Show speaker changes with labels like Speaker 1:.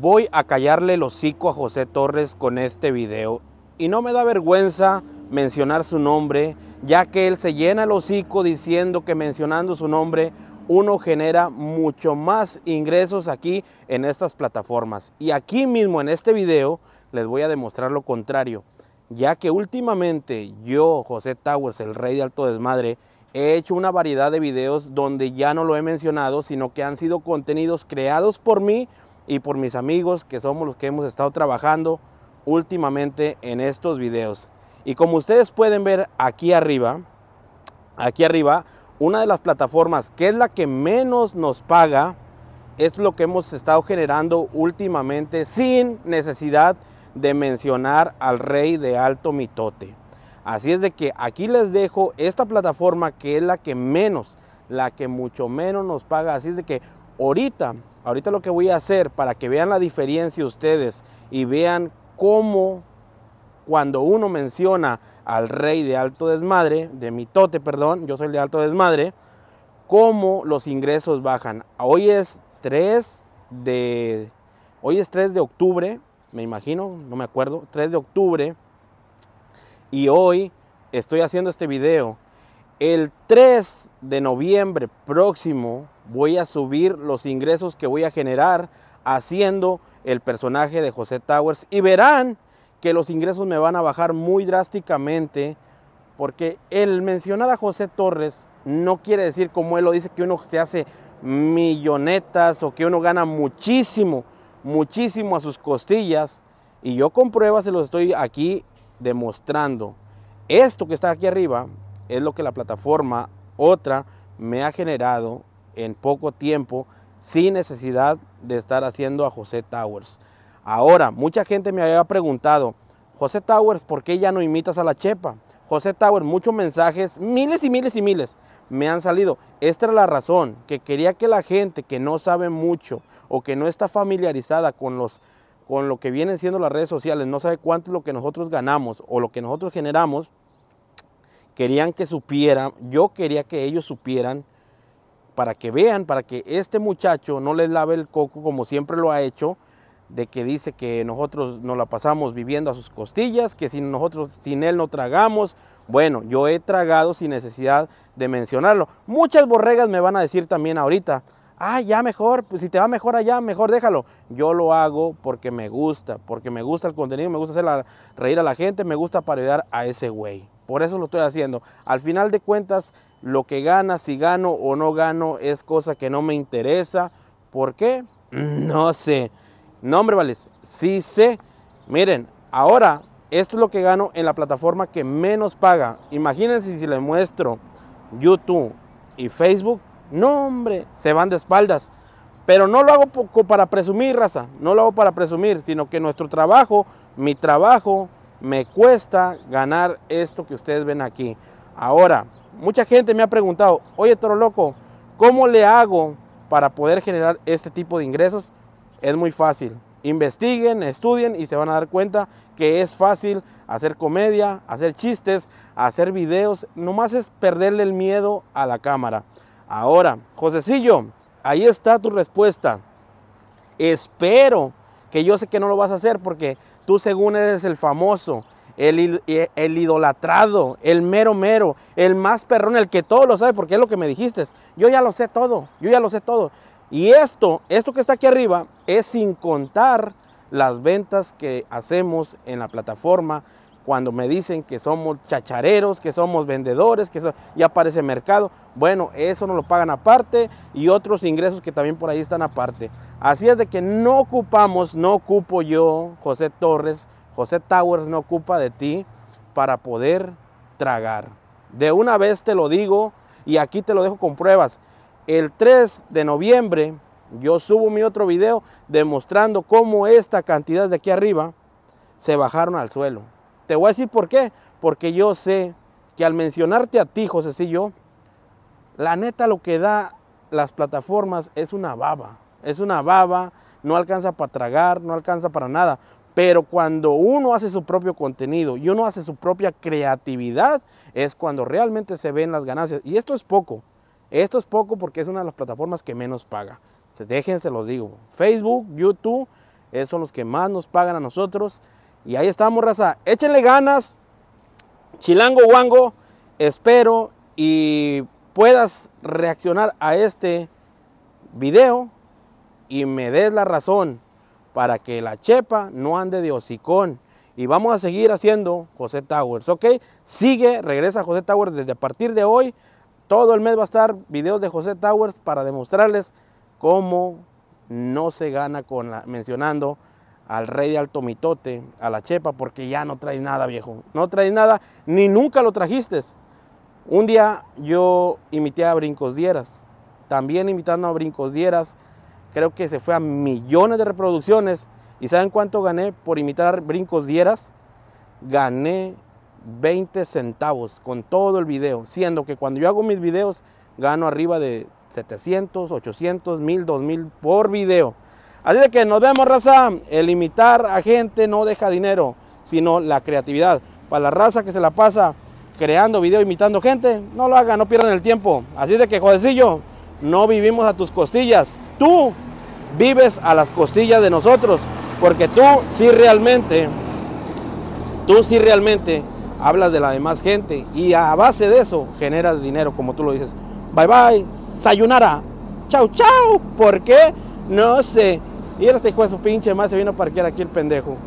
Speaker 1: voy a callarle el hocico a José Torres con este video. Y no me da vergüenza mencionar su nombre, ya que él se llena el hocico diciendo que mencionando su nombre uno genera mucho más ingresos aquí en estas plataformas. Y aquí mismo en este video les voy a demostrar lo contrario, ya que últimamente yo, José Towers, el rey de alto desmadre, he hecho una variedad de videos donde ya no lo he mencionado, sino que han sido contenidos creados por mí y por mis amigos que somos los que hemos estado trabajando últimamente en estos videos. Y como ustedes pueden ver aquí arriba, aquí arriba, una de las plataformas que es la que menos nos paga es lo que hemos estado generando últimamente sin necesidad de mencionar al rey de alto mitote. Así es de que aquí les dejo esta plataforma que es la que menos, la que mucho menos nos paga. Así es de que ahorita Ahorita lo que voy a hacer para que vean la diferencia ustedes y vean cómo cuando uno menciona al rey de alto desmadre, de mitote, perdón, yo soy de alto desmadre, cómo los ingresos bajan. Hoy es 3 de hoy es 3 de octubre, me imagino, no me acuerdo, 3 de octubre y hoy estoy haciendo este video el 3 de noviembre próximo voy a subir los ingresos que voy a generar haciendo el personaje de José Towers y verán que los ingresos me van a bajar muy drásticamente porque el mencionar a José Torres no quiere decir como él lo dice que uno se hace millonetas o que uno gana muchísimo, muchísimo a sus costillas y yo con pruebas se los estoy aquí demostrando. Esto que está aquí arriba es lo que la plataforma otra me ha generado en poco tiempo sin necesidad de estar haciendo a José Towers. Ahora, mucha gente me había preguntado, José Towers, ¿por qué ya no imitas a la Chepa? José Towers, muchos mensajes, miles y miles y miles me han salido. Esta es la razón, que quería que la gente que no sabe mucho o que no está familiarizada con, los, con lo que vienen siendo las redes sociales, no sabe cuánto es lo que nosotros ganamos o lo que nosotros generamos, querían que supieran, yo quería que ellos supieran para que vean, para que este muchacho no les lave el coco como siempre lo ha hecho, de que dice que nosotros nos la pasamos viviendo a sus costillas, que sin nosotros, sin él no tragamos. Bueno, yo he tragado sin necesidad de mencionarlo. Muchas borregas me van a decir también ahorita, ah, ya mejor, pues, si te va mejor allá, mejor déjalo. Yo lo hago porque me gusta, porque me gusta el contenido, me gusta hacer reír a la gente, me gusta parodiar a ese güey. Por eso lo estoy haciendo. Al final de cuentas, lo que gana, si gano o no gano, es cosa que no me interesa. ¿Por qué? No sé. No, hombre, vale. Sí sé. Miren, ahora esto es lo que gano en la plataforma que menos paga. Imagínense si les muestro YouTube y Facebook. No, hombre, se van de espaldas. Pero no lo hago poco para presumir, raza. No lo hago para presumir, sino que nuestro trabajo, mi trabajo, me cuesta ganar esto que ustedes ven aquí. Ahora, mucha gente me ha preguntado, oye Toro Loco, ¿cómo le hago para poder generar este tipo de ingresos? Es muy fácil. Investiguen, estudien y se van a dar cuenta que es fácil hacer comedia, hacer chistes, hacer videos. Nomás es perderle el miedo a la cámara. Ahora, Josecillo, ahí está tu respuesta. Espero que yo sé que no lo vas a hacer porque tú según eres el famoso, el, el, idolatrado, el mero mero, el más perrón, el que todo lo sabe, porque es lo que me dijiste. Yo ya lo sé todo, yo ya lo sé todo. Y esto, esto que está aquí arriba, es sin contar las ventas que hacemos en la plataforma cuando me dicen que somos chachareros, que somos vendedores, que eso ya aparece mercado, bueno, eso nos lo pagan aparte y otros ingresos que también por ahí están aparte. Así es de que no ocupamos, no ocupo yo, José Torres, José Towers no ocupa de ti para poder tragar. De una vez te lo digo y aquí te lo dejo con pruebas. El 3 de noviembre yo subo mi otro video demostrando cómo esta cantidad de aquí arriba se bajaron al suelo. Te voy a decir por qué. Porque yo sé que al mencionarte a ti, yo la neta lo que da las plataformas es una baba. Es una baba, no alcanza para tragar, no alcanza para nada. Pero cuando uno hace su propio contenido y uno hace su propia creatividad, es cuando realmente se ven las ganancias. Y esto es poco. Esto es poco porque es una de las plataformas que menos paga. Déjense lo digo. Facebook, YouTube, eh, son los que más nos pagan a nosotros. Y ahí estamos, raza. Échenle ganas. Chilango Wango, espero y puedas reaccionar a este video y me des la razón para que la chepa no ande de hocicón. Y vamos a seguir haciendo José Towers, ¿ok? Sigue, regresa José Towers desde a partir de hoy. Todo el mes va a estar videos de José Towers para demostrarles cómo no se gana con la, mencionando al rey de Alto Mitote, a la chepa, porque ya no traes nada, viejo. No traes nada, ni nunca lo trajiste. Un día yo imité a Brincos Dieras, también imitando a Brincos Dieras, creo que se fue a millones de reproducciones. ¿Y saben cuánto gané por imitar Brincos Dieras? Gané 20 centavos con todo el video, siendo que cuando yo hago mis videos gano arriba de 700, 800, 1000, 2000 por video. Así de que nos vemos, raza. El imitar a gente no deja dinero, sino la creatividad. Para la raza que se la pasa creando video, imitando gente, no lo hagan, no pierdan el tiempo. Así de que, jodecillo, no vivimos a tus costillas. Tú vives a las costillas de nosotros. Porque tú sí realmente, tú sí realmente hablas de la demás gente. Y a base de eso generas dinero, como tú lo dices. Bye bye, sayonara. Chau, chau. Porque No sé. Y él hasta este hijo de su pinche más se vino a parquear aquí el pendejo.